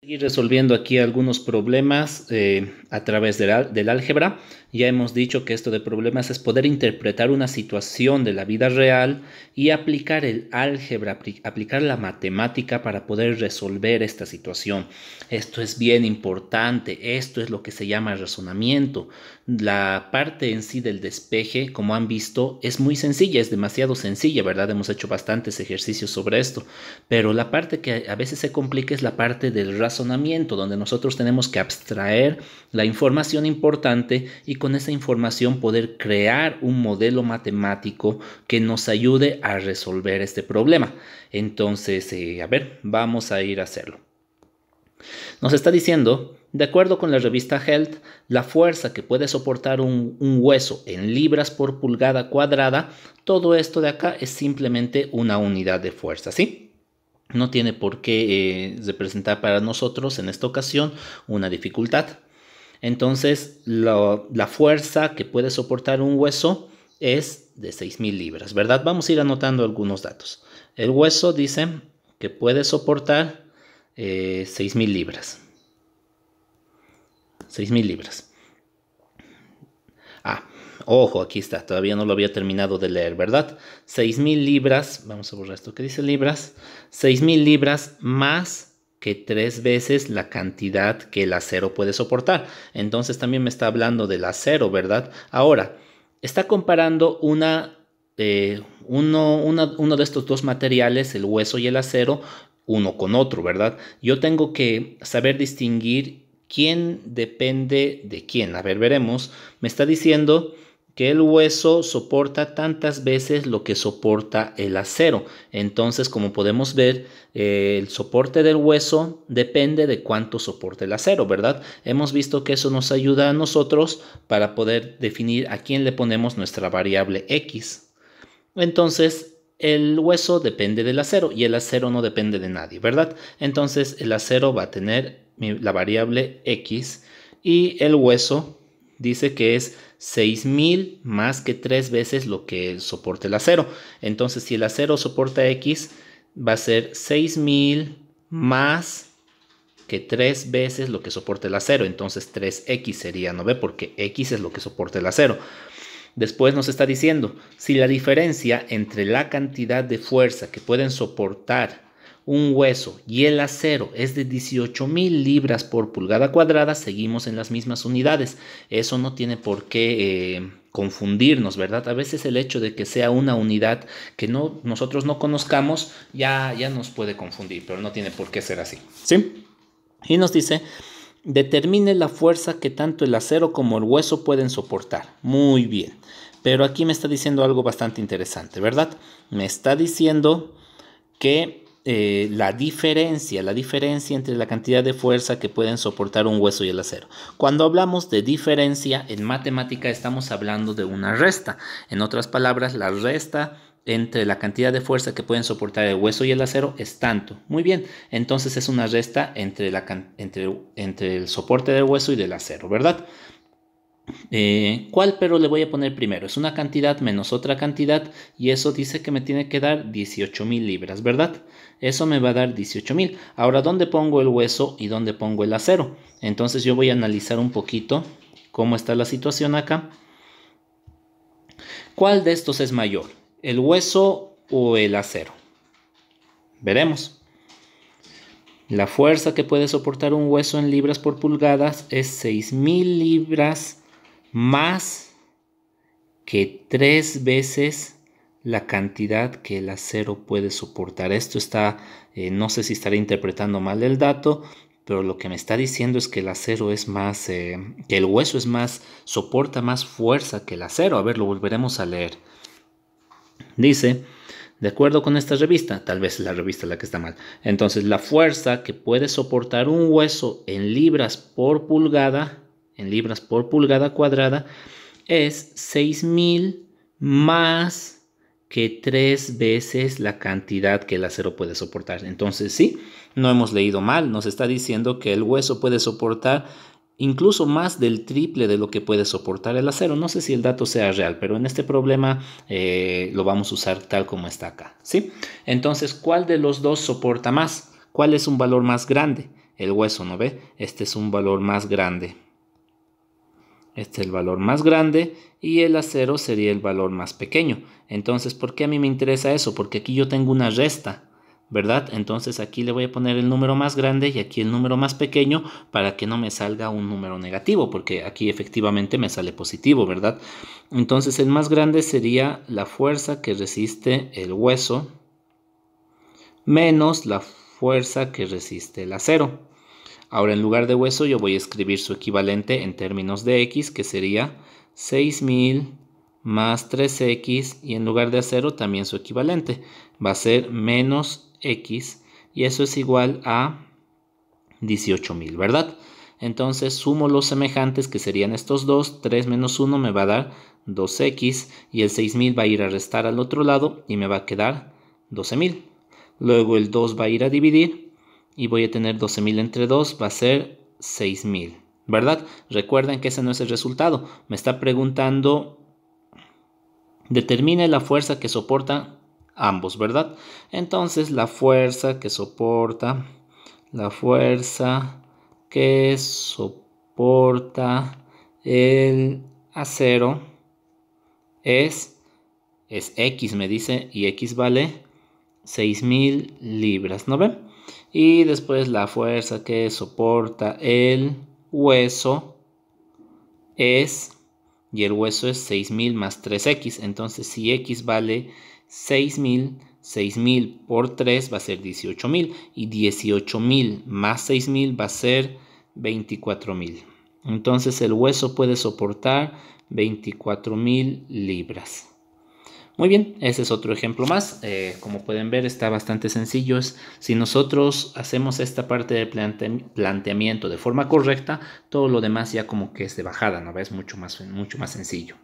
Y resolviendo aquí algunos problemas eh, a través del, álgebra. Ya hemos dicho que esto de problemas es poder interpretar una situación de la vida real y aplicar el álgebra, aplicar la matemática para poder resolver esta situación. Esto es bien importante, esto es lo que se llama razonamiento. La parte en sí del despeje, como han visto, es muy sencilla, es demasiado sencilla, ¿verdad? Hemos hecho bastantes ejercicios sobre esto, pero la parte que a veces se complica es la parte del razonamiento, donde nosotros tenemos que abstraer la información importante y con esa información poder crear un modelo matemático que nos ayude a resolver este problema. Entonces, eh, a ver, vamos a ir a hacerlo. Nos está diciendo, de acuerdo con la revista Health, la fuerza que puede soportar un, un, hueso en libras por pulgada cuadrada, todo esto de acá es simplemente una unidad de fuerza, ¿sí? no tiene por qué eh, representar para nosotros en esta ocasión una dificultad. Entonces, la fuerza que puede soportar un hueso es de 6.000 libras, ¿verdad? Vamos a ir anotando algunos datos. El hueso dice que puede soportar 6.000 eh, libras. 6.000 libras. Ah, Ojo, aquí está, todavía no lo había terminado de leer, ¿verdad? 6.000 libras, vamos a borrar esto que dice libras, 6.000 libras más que tres veces la cantidad que el acero puede soportar. Entonces también me está hablando del acero, ¿verdad? Ahora, está comparando una, eh, uno, uno de estos dos materiales, el hueso y el acero, uno con otro, ¿verdad? Yo tengo que saber distinguir quién depende de quién. A ver, veremos. Me está diciendo que el hueso soporta tantas veces lo que soporta el acero. Entonces, como podemos ver, eh, el soporte del hueso depende de cuánto soporte el acero, ¿verdad? Hemos visto que eso nos ayuda a nosotros para poder definir a quién le ponemos nuestra variable X. Entonces, el hueso depende del acero y el acero no depende de nadie, ¿verdad? Entonces, el acero va a tener la variable X y el hueso dice que es 6000 más que 3 veces lo que soporte el acero. Entonces, si el acero soporta X, va a ser 6000 más que 3 veces lo que soporte el acero. Entonces, 3X sería, 9, Porque X es lo que soporta el acero. Después nos está diciendo, si la diferencia entre la cantidad de fuerza que pueden soportar un hueso y el acero es de 18.000 libras por pulgada cuadrada, seguimos en las mismas unidades. Eso no tiene por qué eh, confundirnos, ¿verdad? A veces el hecho de que sea una unidad que no, nosotros no conozcamos ya, ya nos puede confundir, pero no tiene por qué ser así. ¿Sí? Y nos dice, determine la fuerza que tanto el acero como el hueso pueden soportar. Muy bien. Pero aquí me está diciendo algo bastante interesante, ¿verdad? Me está diciendo que eh, la diferencia, la diferencia entre la cantidad de fuerza que pueden soportar un hueso y el acero. Cuando hablamos de diferencia en matemática estamos hablando de una resta. En otras palabras, la resta entre la cantidad de fuerza que pueden soportar el hueso y el acero es tanto. Muy bien, entonces es una resta entre, entre el soporte del hueso y del acero, ¿verdad? Eh, ¿Cuál pero le voy a poner primero? Es una cantidad menos otra cantidad y eso dice que me tiene que dar 18 mil libras, ¿verdad? Eso me va a dar 18.000 mil. Ahora, ¿dónde pongo el hueso y dónde pongo el acero? Entonces yo voy a analizar un poquito cómo está la situación acá. ¿Cuál de estos es mayor? ¿El hueso o el acero? Veremos. La fuerza que puede soportar un hueso en libras por pulgadas es 6.000 libras más que tres veces la cantidad que el acero puede soportar. Esto está, eh, no sé si estaré interpretando mal el dato, pero lo que me está diciendo es que el acero es más, eh, que el hueso es más, soporta más fuerza que el acero. A ver, lo volveremos a leer. Dice, de acuerdo con esta revista, tal vez la revista la que está mal. Entonces, la fuerza que puede soportar un hueso en libras por pulgada en libras por pulgada cuadrada es 6000 más que tres veces la cantidad que el acero puede soportar. Entonces sí, no hemos leído mal, nos está diciendo que el hueso puede soportar incluso más del triple de lo que puede soportar el acero. No sé si el dato sea real, pero en este problema eh, lo vamos a usar tal como está acá. ¿sí? Entonces, ¿cuál de los dos soporta más? ¿Cuál es un valor más grande? El hueso, ¿no ve? Este es un valor más grande. Este es el valor más grande y el acero sería el valor más pequeño. Entonces, ¿por qué a mí me interesa eso? Porque aquí yo tengo una resta, ¿verdad? Entonces aquí le voy a poner el número más grande y aquí el número más pequeño para que no me salga un número negativo, porque aquí efectivamente me sale positivo, ¿verdad? Entonces el más grande sería la fuerza que resiste el hueso menos la fuerza que resiste el acero. Ahora en lugar de hueso yo voy a escribir su equivalente en términos de x que sería 6000 más 3x y en lugar de acero también su equivalente va a ser menos x y eso es igual a 18.000, ¿verdad? Entonces sumo los semejantes que serían estos dos, 3 menos 1 me va a dar 2x y el 6.000 va a ir a restar al otro lado y me va a quedar 12.000. Luego el 2 va a ir a dividir y voy a tener 12.000 entre 2, va a ser 6.000, ¿verdad? Recuerden que ese no es el resultado. Me está preguntando, determine la fuerza que soporta ambos, ¿verdad? Entonces la fuerza que soporta, la fuerza que soporta el acero es, es X, me dice, y X vale 6.000 libras, ¿no ven? y después la fuerza que soporta el hueso es, y el hueso es 6000 más 3x, entonces si x vale 6000, 6000 por 3 va a ser 18000 y 18000 más 6000 va a ser 24000. Entonces el hueso puede soportar 24.000 libras. Muy bien, ese es otro ejemplo más. Eh, como pueden ver, está bastante sencillo. Es, si nosotros hacemos esta parte del planteamiento de forma correcta, todo lo demás ya como que es de bajada, ¿no? Es mucho más, mucho más sencillo.